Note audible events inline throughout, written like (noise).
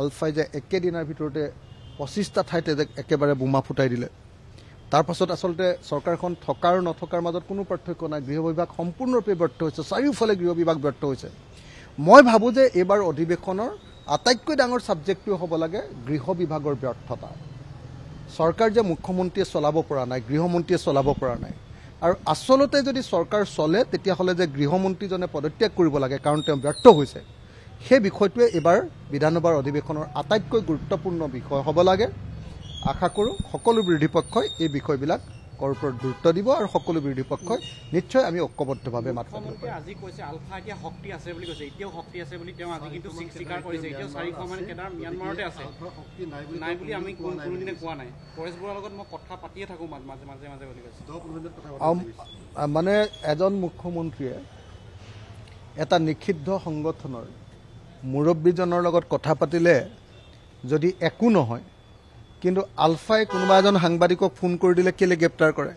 আলফাই যে একেদিনাৰ ভিতৰতে পঁচিছটা ঠাইতে যে একেবাৰে বোমা ফুটাই দিলে তাৰপাছত আচলতে চৰকাৰখন থকা আৰু নথকাৰ মাজত কোনো পাৰ্থক্য নাই গৃহ বিভাগ সম্পূৰ্ণৰূপে ব্যৰ্থ হৈছে চাৰিওফালে গৃহ বিভাগ ব্যৰ্থ হৈছে মই ভাবোঁ যে এইবাৰ অধিৱেশনৰ আটাইতকৈ ডাঙৰ ছাবজেক্টটোৱে হ'ব লাগে গৃহ বিভাগৰ ব্যৰ্থতা চৰকাৰ যে মুখ্যমন্ত্ৰীয়ে চলাব পৰা নাই গৃহমন্ত্ৰীয়ে চলাব পৰা নাই আৰু আচলতে যদি চৰকাৰ চলে তেতিয়াহ'লে যে গৃহমন্ত্ৰীজনে পদত্যাগ কৰিব লাগে কাৰণ তেওঁ ব্যৰ্থ হৈছে সেই বিষয়টোৱে এইবাৰ বিধানসভাৰ অধিৱেশনৰ আটাইতকৈ গুৰুত্বপূৰ্ণ বিষয় হ'ব লাগে আশা কৰোঁ সকলো বিৰোধী পক্ষই এই বিষয়বিলাক ওপৰত গুৰুত্ব দিব আৰু সকলো বিৰোধী পক্ষই নিশ্চয় আমি ঐক্যবদ্ধভাৱে মাত আজি লগত মানে এজন মুখ্যমন্ত্ৰীয়ে এটা নিষিদ্ধ সংগঠনৰ মুৰব্বীজনৰ লগত কথা পাতিলে যদি একো নহয় কিন্তু আলফাই কোনোবা এজন সাংবাদিকক ফোন কৰি দিলে কেলৈ গ্ৰেপ্তাৰ কৰে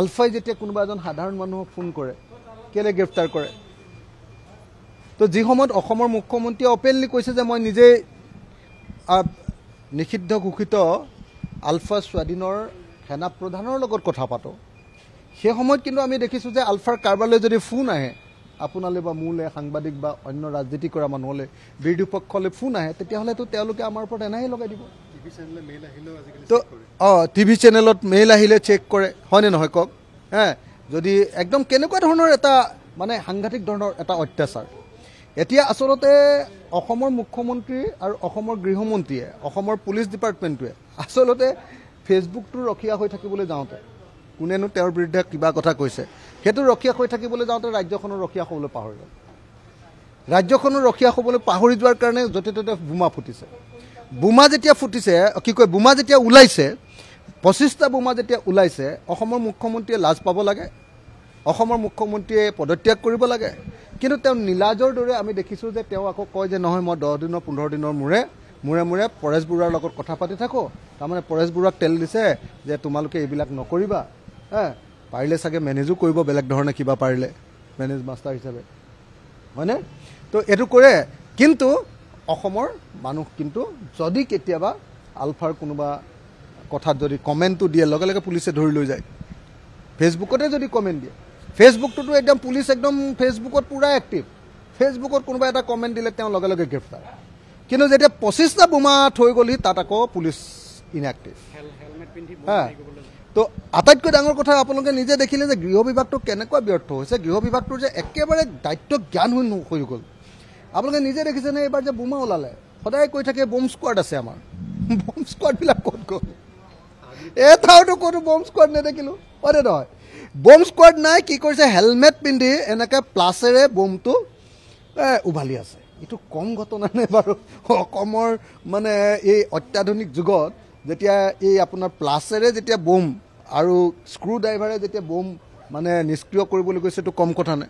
আলফাই যেতিয়া কোনোবা এজন সাধাৰণ মানুহক ফোন কৰে কেলৈ গ্ৰেপ্তাৰ কৰে তো যি সময়ত অসমৰ মুখ্যমন্ত্ৰীয়ে অপেনলি কৈছে যে মই নিজেই নিষিদ্ধ ঘোষিত আলফা স্বাধীনৰ সেনা প্ৰধানৰ লগত কথা পাতোঁ সেই সময়ত কিন্তু আমি দেখিছোঁ যে আলফাৰ কাৰোবালৈ যদি ফোন আহে আপোনালৈ বা মোলৈ সাংবাদিক বা অন্য ৰাজনীতি কৰা মানুহলৈ বিৰোধী পক্ষলৈ ফোন আহে তেতিয়াহ'লেতো তেওঁলোকে আমাৰ ওপৰত এনেহে লগাই দিব তো অঁ টি ভি চেনেলত মেইল আহিলে চেক কৰে হয়নে নহয় কওক হে যদি একদম কেনেকুৱা ধৰণৰ এটা মানে সাংঘাতিক ধৰণৰ এটা অত্যাচাৰ এতিয়া আচলতে অসমৰ মুখ্যমন্ত্ৰী আৰু অসমৰ গৃহমন্ত্ৰীয়ে অসমৰ পুলিচ ডিপাৰ্টমেণ্টটোৱে আচলতে ফেচবুকটো ৰখীয়া হৈ থাকিবলৈ যাওঁতে কোনেনো তেওঁৰ বিৰুদ্ধে কিবা কথা কৈছে সেইটো ৰখীয়া হৈ থাকিবলৈ যাওঁতে ৰাজ্যখনৰ ৰখীয়া হ'বলৈ পাহৰি গ'ল ৰাজ্যখনৰ ৰখীয়া হ'বলৈ পাহৰি যোৱাৰ কাৰণে য'তে ত'তে বোমা ফুটিছে বোমা যেতিয়া ফুটিছে কি কয় বোমা যেতিয়া ওলাইছে পঁচিছটা বোমা যেতিয়া ওলাইছে অসমৰ মুখ্যমন্ত্ৰীয়ে লাজ পাব লাগে অসমৰ মুখ্যমন্ত্ৰীয়ে পদত্যাগ কৰিব লাগে কিন্তু তেওঁ নীলাজৰ দৰে আমি দেখিছোঁ যে তেওঁ আকৌ কয় যে নহয় মই দহ দিনৰ পোন্ধৰ দিনৰ মূৰে মূৰে মূৰে পৰেশ বৰুৱাৰ লগত কথা পাতি থাকোঁ তাৰমানে পৰেশ বৰুৱাক তেল দিছে যে তোমালোকে এইবিলাক নকৰিবা হ্যাঁ পাৰলে সাগে ম্যানেজও কৰব বেলেগ ধৰণে কিবা পাৰিলে মেনেজ মাষ্টাৰ হিচাপে হয়নে তো এইটো কৰে কিন্তু অসমৰ মানুহ কিন্তু যদি কেতিয়াবা আলফাৰ কোনোবা কথাত যদি কমেণ্টটো দিয়ে লগে লগে পুলিচে ধৰি লৈ যায় ফেচবুকতে যদি কমেণ্ট দিয়ে ফেচবুকটোতো একদম পুলিচ একদম ফেচবুকত পূৰা এক্টিভ ফেচবুকত কোনোবা এটা কমেণ্ট দিলে তেওঁ লগে লগে গ্ৰেপ্তাৰ কিন্তু যেতিয়া পঁচিছটা বোমা থৈ গ'লহি তাত আকো পুলিশ ইনএক্টিভ পিন্ধি তো আটাইতকৈ ডাঙৰ কথা আপোনালোকে নিজে দেখিলে যে গৃহ বিভাগটো কেনেকুৱা ব্যৰ্থ হৈছে গৃহ বিভাগটোৰ যে একেবাৰে দায়িত্ব জ্ঞান হৈ গ'ল আপোনালোকে নিজে দেখিছেনে এইবাৰ যে বোমা ওলালে সদায় কৈ থাকে বম স্কোৱাড আছে আমাৰ (laughs) বম স্কোৱাডবিলাক ক'ত গ'ল এঠাইতো ক'তো বম স্কোৱাড নেদেখিলোঁ অৰে নহয় বম স্কোৱাড নাই কি কৰিছে হেলমেট পিন্ধি এনেকৈ প্লাছেৰে বমটো উভালি আছে এইটো কম ঘটনা নে বাৰু অসমৰ মানে এই অত্যাধুনিক যুগত যেতিয়া এই আপোনাৰ প্লাছেৰে যেতিয়া বম আৰু স্ক্ৰু ড্ৰাইভাৰে যেতিয়া বোম মানে নিষ্ক্ৰিয় কৰিবলৈ গৈছে এইটো কম কথা নাই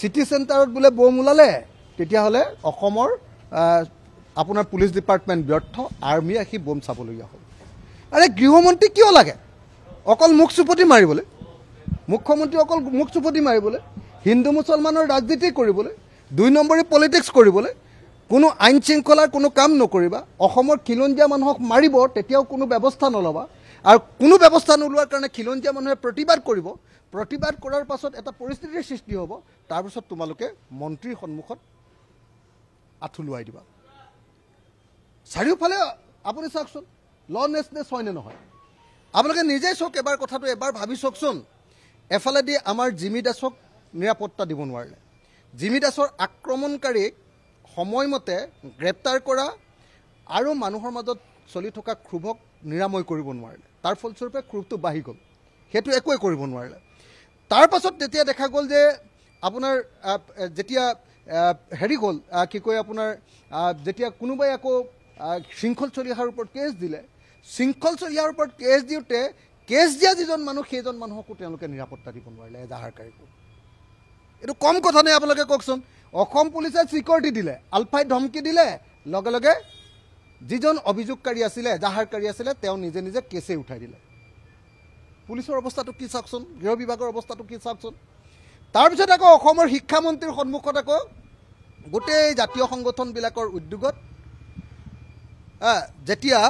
চিটি চেণ্টাৰত বোলে বোম ওলালে তেতিয়াহ'লে অসমৰ আপোনাৰ পুলিচ ডিপাৰ্টমেণ্ট ব্যৰ্থ আৰ্মী আহি বোম চাবলগীয়া হ'ল আৰে গৃহমন্ত্ৰী কিয় লাগে অকল মুখ চুপতি মাৰিবলৈ মুখ্যমন্ত্ৰী অকল মুখ চুপতি মাৰিবলৈ হিন্দু মুছলমানৰ ৰাজনীতি কৰিবলৈ দুই নম্বৰী পলিটিক্স কৰিবলৈ কোনো আইন শৃংখলাৰ কোনো কাম নকৰিবা অসমৰ খিলঞ্জীয়া মানুহক মাৰিব তেতিয়াও কোনো ব্যৱস্থা নল'বা আৰু কোনো ব্যৱস্থা নোলোৱাৰ কাৰণে খিলঞ্জীয়া মানুহে প্ৰতিবাদ কৰিব প্ৰতিবাদ কৰাৰ পাছত এটা পৰিস্থিতিৰ সৃষ্টি হ'ব তাৰপিছত তোমালোকে মন্ত্ৰীৰ সন্মুখত আঁঠুলুৱাই দিবা চাৰিওফালে আপুনি চাওকচোন ল নেচনেছ হয় নে নহয় আপোনালোকে নিজেই চাওক এবাৰ কথাটো এবাৰ ভাবি চাওকচোন এফালেদি আমাৰ জিমি দাসক নিৰাপত্তা দিব নোৱাৰিলে জিমি দাসৰ আক্ৰমণকাৰীক সময়মতে গ্ৰেপ্তাৰ কৰা আৰু মানুহৰ মাজত চলি থকা ক্ষোভক নিৰাময় কৰিব নোৱাৰিলে তাৰ ফলস্বৰূপে ক্ৰোভটো বাঢ়ি গ'ল সেইটো একোৱে কৰিব নোৱাৰিলে তাৰপাছত তেতিয়া দেখা গ'ল যে আপোনাৰ যেতিয়া হেৰি হ'ল কি কয় আপোনাৰ যেতিয়া কোনোবাই আকৌ শৃংখল চলিহাৰ ওপৰত কেছ দিলে শৃংখল চলিহাৰ ওপৰত কেছ দিওঁতে কেছ দিয়া যিজন মানুহ সেইজন মানুহকো তেওঁলোকে নিৰাপত্তা দিব নোৱাৰিলে এজাহাৰকাৰীকো এইটো কম কথা নাই আপোনালোকে কওকচোন অসম পুলিচে চিকিউৰিটি দিলে আলফাই ধমকি দিলে লগে লগে যিজন অভিযোগকাৰী আছিলে এজাহাৰকাৰী আছিলে তেওঁ নিজে নিজে কেছেই উঠাই দিলে পুলিচৰ অৱস্থাটো কি চাওকচোন গৃহ বিভাগৰ অৱস্থাটো কি চাওকচোন তাৰপিছত আকৌ অসমৰ শিক্ষামন্ত্ৰীৰ সন্মুখত আকৌ গোটেই জাতীয় সংগঠনবিলাকৰ উদ্যোগত যেতিয়া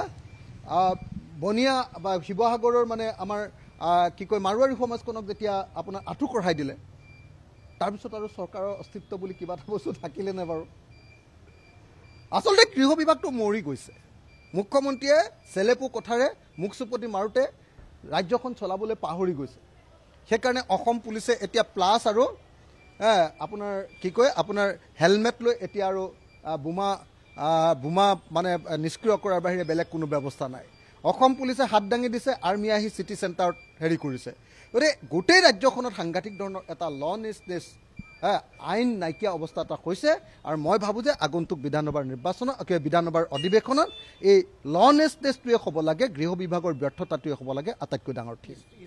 বনিয়া বা শিৱসাগৰৰ মানে আমাৰ কি কয় মাৰোৱাৰী সমাজখনক যেতিয়া আপোনাৰ আঁঠু কঢ়াই দিলে তাৰপিছত আৰু চৰকাৰৰ অস্তিত্ব বুলি কিবা এটা বস্তু থাকিলেনে বাৰু আচলতে গৃহ বিভাগটো মৰি গৈছে মুখ্যমন্ত্ৰীয়ে চেলেপু কথাৰে মুখ চুপতি মাৰোঁতে ৰাজ্যখন চলাবলৈ পাহৰি গৈছে সেইকাৰণে অসম পুলিচে এতিয়া প্লাছ আৰু আপোনাৰ কি কয় আপোনাৰ হেলমেট লৈ এতিয়া আৰু বোমা বোমা মানে নিষ্ক্ৰিয় কৰাৰ বাহিৰে বেলেগ কোনো ব্যৱস্থা নাই অসম পুলিচে হাত দাঙি দিছে আৰ্মি আহি চিটি চেণ্টাৰত হেৰি কৰিছে গতিকে গোটেই ৰাজ্যখনত সাংঘাতিক ধৰণৰ এটা ল ইজ নেষ্ট আইন নাইকিয়া অৱস্থা এটা হৈছে আৰু মই ভাবোঁ যে আগন্তুক বিধানসভাৰ নিৰ্বাচনত বিধানসভাৰ অধিৱেশনত এই ল' নেষ্টনেছটোৱে হ'ব লাগে গৃহ বিভাগৰ ব্যৰ্থতাটোৱে হ'ব লাগে আটাইতকৈ ডাঙৰ ঠিক